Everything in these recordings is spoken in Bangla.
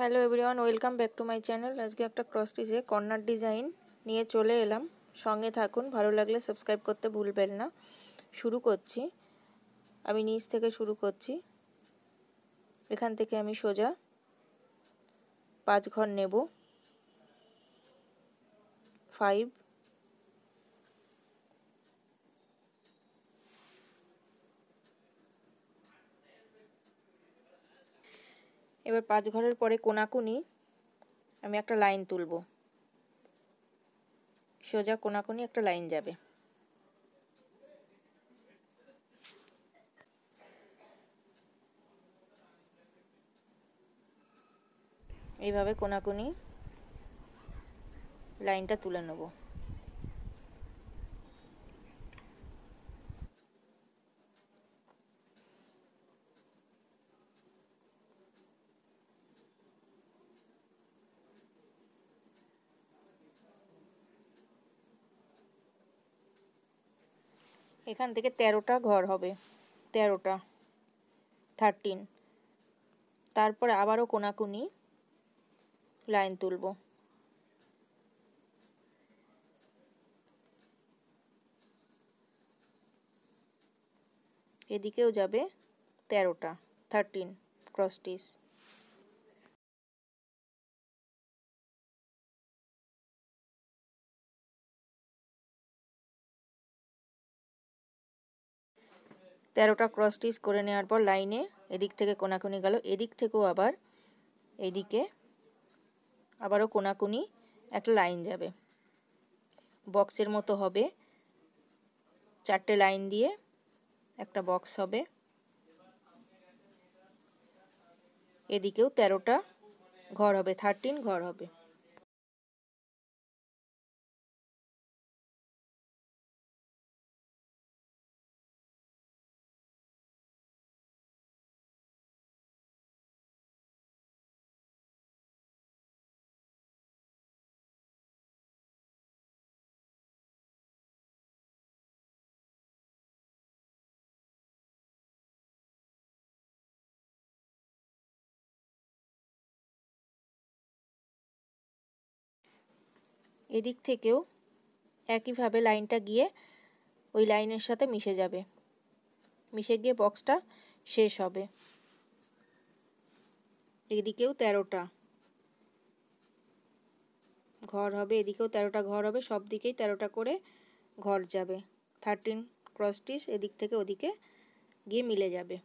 Hello everyone welcome back to my channel আজকে একটা ক্রস স্টিচে কর্নার ডিজাইন নিয়ে চলে এলাম সঙ্গে থাকুন ভালো লাগলে সাবস্ক্রাইব করতে ভুলবেন না শুরু করছি আমি নিচ থেকে শুরু করছি এখান থেকে আমি সোজা পাঁচ ঘর নেব ফাইভ এবার পাঁচ ঘরের পরে কোনাকুনি আমি একটা লাইন তুলব সোজা কোনাকুনি একটা লাইন যাবে এইভাবে কোনাকুনি লাইনটা তুলে নেবো এখান থেকে তেরোটা ঘর হবে তেরোটা থার্টিন তারপরে আবারও কোনাকুনি লাইন তুলব এদিকেও যাবে তেরোটা থার্টিন ক্রস্টিস তেরোটা ক্রস স্টিচ করে নেওয়ার পর লাইনে এদিক থেকে কোনাকুনি গেল এদিক থেকেও আবার এদিকে আবারও কোনাকুনি একটা লাইন যাবে বক্সের মতো হবে চারটে লাইন দিয়ে একটা বক্স হবে এদিকেও তেরোটা ঘর হবে থার্টিন ঘর হবে এদিক থেকেও একইভাবে লাইনটা গিয়ে ওই লাইনের সাথে মিশে যাবে মিশে গিয়ে বক্সটা শেষ হবে এদিকেও তেরোটা ঘর হবে এদিকেও তেরোটা ঘর হবে সব দিকেই তেরোটা করে ঘর যাবে থার্টিন ক্রস স্টিচ এদিক থেকে ওদিকে গিয়ে মিলে যাবে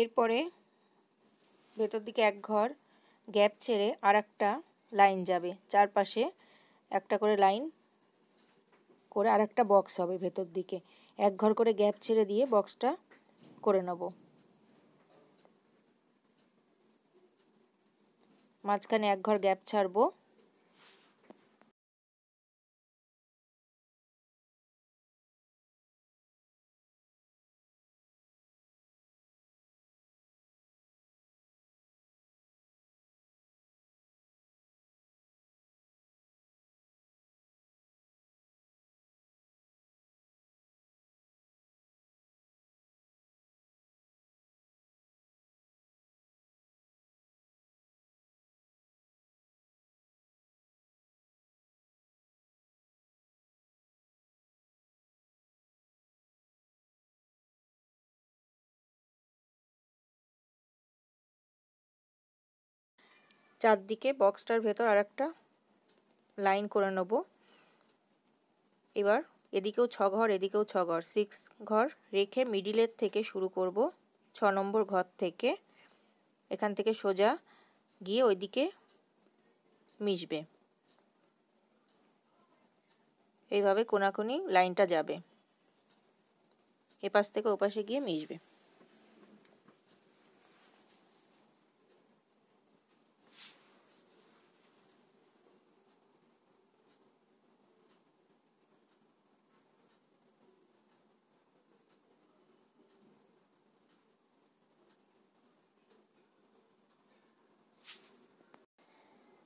এরপরে ভেতর দিকে এক ঘর গ্যাপ ছেড়ে আর একটা লাইন যাবে চারপাশে একটা করে লাইন করে আর একটা বক্স হবে ভেতর দিকে এক ঘর করে গ্যাপ ছেড়ে দিয়ে বক্সটা করে নেব মাঝখানে এক ঘর গ্যাপ ছাড়বো চারদিকে বক্সটার ভেতর আর একটা লাইন করে নেব এবার এদিকেও ছ ঘর এদিকেও ছ ঘর সিক্স ঘর রেখে মিডিলের থেকে শুরু করব ছ নম্বর ঘর থেকে এখান থেকে সোজা গিয়ে ওইদিকে মিশবে এইভাবে কোনাকুনি লাইনটা যাবে এপাশ থেকে ওপাশে গিয়ে মিশবে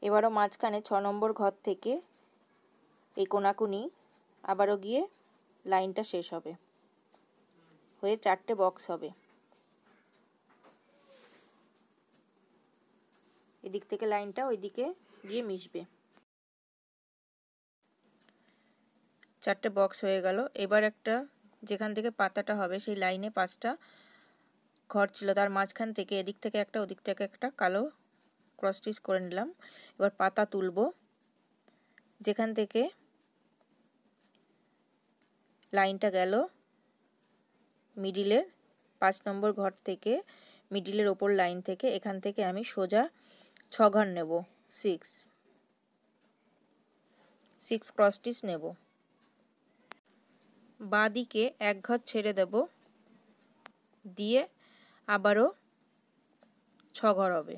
এবারও মাঝখানে ছ নম্বর ঘর থেকে এই কোনাকুনি আবারও গিয়ে লাইনটা শেষ হবে হয়ে চারটে বক্স হবে এদিক থেকে লাইনটা ওইদিকে গিয়ে মিশবে চারটে বক্স হয়ে গেল এবার একটা যেখান থেকে পাতাটা হবে সেই লাইনে পাঁচটা ঘর ছিল তার মাঝখান থেকে এদিক থেকে একটা ওদিক থেকে একটা কালো ক্রস স্টিচ করে নিলাম এবার পাতা তুলব যেখান থেকে লাইনটা গেল মিডিলের পাঁচ নম্বর ঘর থেকে মিডিলের ওপর লাইন থেকে এখান থেকে আমি সোজা ছ ঘর নেব সিক্স সিক্স ক্রস স্টিচ নেব বাঁদিকে এক ঘর ছেড়ে দেব দিয়ে আবারও ছ ঘর হবে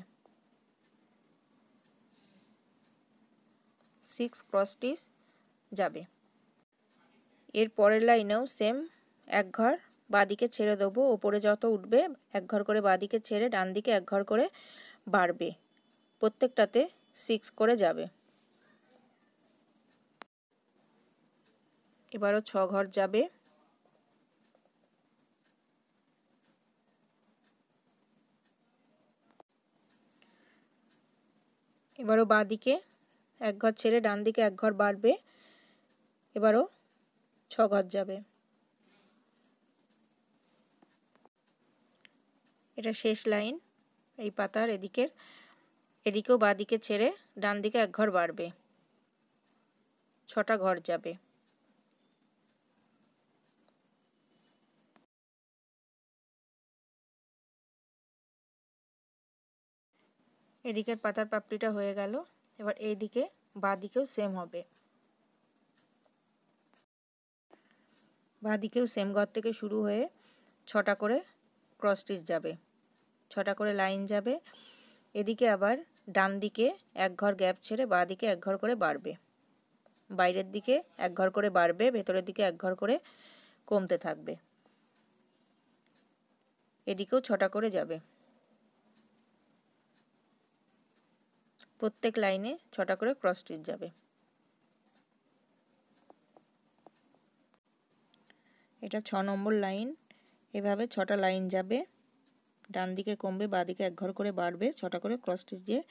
সিক্স ক্রস টিচ যাবে এর পরের লাইনেও সেম এক ঘর বাঁদিকে ছেড়ে দেবো ওপরে যত উঠবে এক ঘর করে বাঁদিকে ছেড়ে ডান দিকে এক ঘর করে বাড়বে প্রত্যেকটাতে সিক্স করে যাবে এবারও ছ ঘর যাবে এবারও দিকে এক ঘর ছেড়ে ডান দিকে এক ঘর বাড়বে এবারও ছ ঘর যাবে এটা শেষ লাইন এই পাতার এদিকের এদিকেও বা দিকে ছেড়ে ডান দিকে এক ঘর বাড়বে ছটা ঘর যাবে এদিকের পাতার পাপড়িটা হয়ে গেল এবার এই এইদিকে দিকেও সেম হবে দিকেও সেম ঘর থেকে শুরু হয়ে ছটা করে ক্রস স্টিচ যাবে ছটা করে লাইন যাবে এদিকে আবার ডান দিকে এক ঘর গ্যাপ ছেড়ে বা দিকে এক ঘর করে বাড়বে বাইরের দিকে এক ঘর করে বাড়বে ভেতরের দিকে এক ঘর করে কমতে থাকবে এদিকেও ছটা করে যাবে প্রত্যেক লাইনে ছটা করে ক্রস স্টিচ যাবে এটা ছ নম্বর লাইন এভাবে ছটা লাইন যাবে ডান দিকে কমবে বাঁদিকে এক ঘর করে বাড়বে ছটা করে ক্রস স্টিচ দিয়ে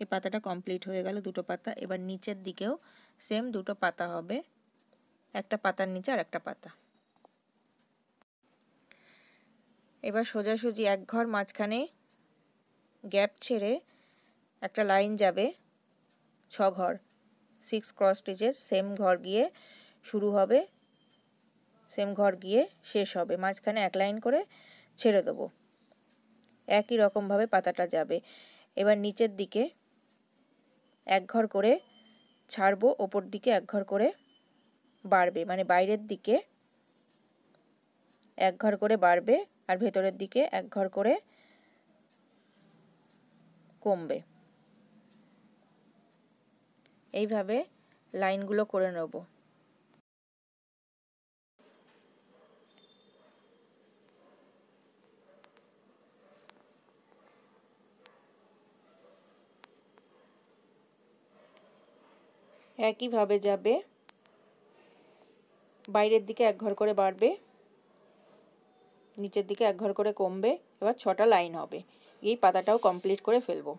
এই পাতাটা কমপ্লিট হয়ে গেল দুটো পাতা এবার নিচের দিকেও সেম দুটো পাতা হবে একটা পাতার নিচে আর একটা পাতা এবার সোজাসুজি এক ঘর মাঝখানে গ্যাপ ছেড়ে একটা লাইন যাবে ছ ঘর সিক্স ক্রস স্টিচে সেম ঘর গিয়ে শুরু হবে সেম ঘর গিয়ে শেষ হবে মাঝখানে এক লাইন করে ছেড়ে দেবো একই রকমভাবে পাতাটা যাবে এবার নিচের দিকে এক ঘর করে ছাড়বো ওপর দিকে এক ঘর করে বাড়বে মানে বাইরের দিকে এক ঘর করে বাড়বে আর ভেতরের দিকে এক ঘর করে কমবে এইভাবে লাইনগুলো করে নেব একইভাবে যাবে বাইরের দিকে এক ঘর করে বাড়বে নিচের দিকে এক ঘর করে কমবে এবার ছটা লাইন হবে এই পাতাটাও কমপ্লিট করে ফেলবো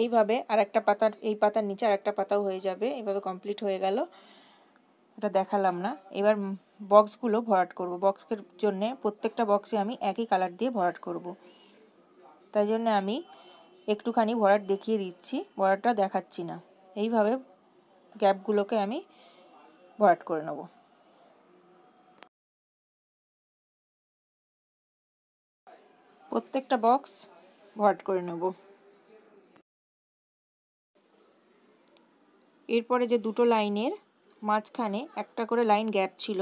এইভাবে আর একটা পাতার এই পাতার নিচে আর একটা পাতাও হয়ে যাবে এইভাবে কমপ্লিট হয়ে গেল ওটা দেখালাম না এবার বক্সগুলো ভরাট করব বক্সের জন্যে প্রত্যেকটা বক্সে আমি একই কালার দিয়ে ভরাট করব। তাই জন্য আমি একটুখানি ভরাট দেখিয়ে দিচ্ছি ভরাটটা দেখাচ্ছি না এইভাবে গ্যাপগুলোকে আমি ভরাট করে নেব প্রত্যেকটা বক্স ভরাট করে নেবো এরপরে যে দুটো লাইনের মাঝখানে একটা করে লাইন গ্যাপ ছিল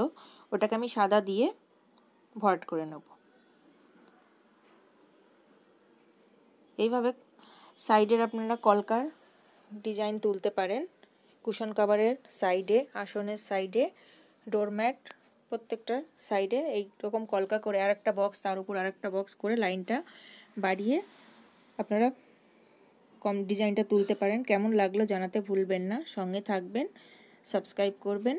ওটাকে আমি সাদা দিয়ে ভরাট করে নেব এইভাবে সাইডের আপনারা কলকার ডিজাইন তুলতে পারেন কুশন কাভারের সাইডে আসনের সাইডে ডোরম্যাট প্রত্যেকটা সাইডে এই রকম কলকা করে আর একটা বক্স তার উপর আর একটা বক্স করে লাইনটা বাড়িয়ে আপনারা কম ডিজাইনটা তুলতে পারেন কেমন লাগলো জানাতে ভুলবেন না সঙ্গে থাকবেন সাবস্ক্রাইব করবেন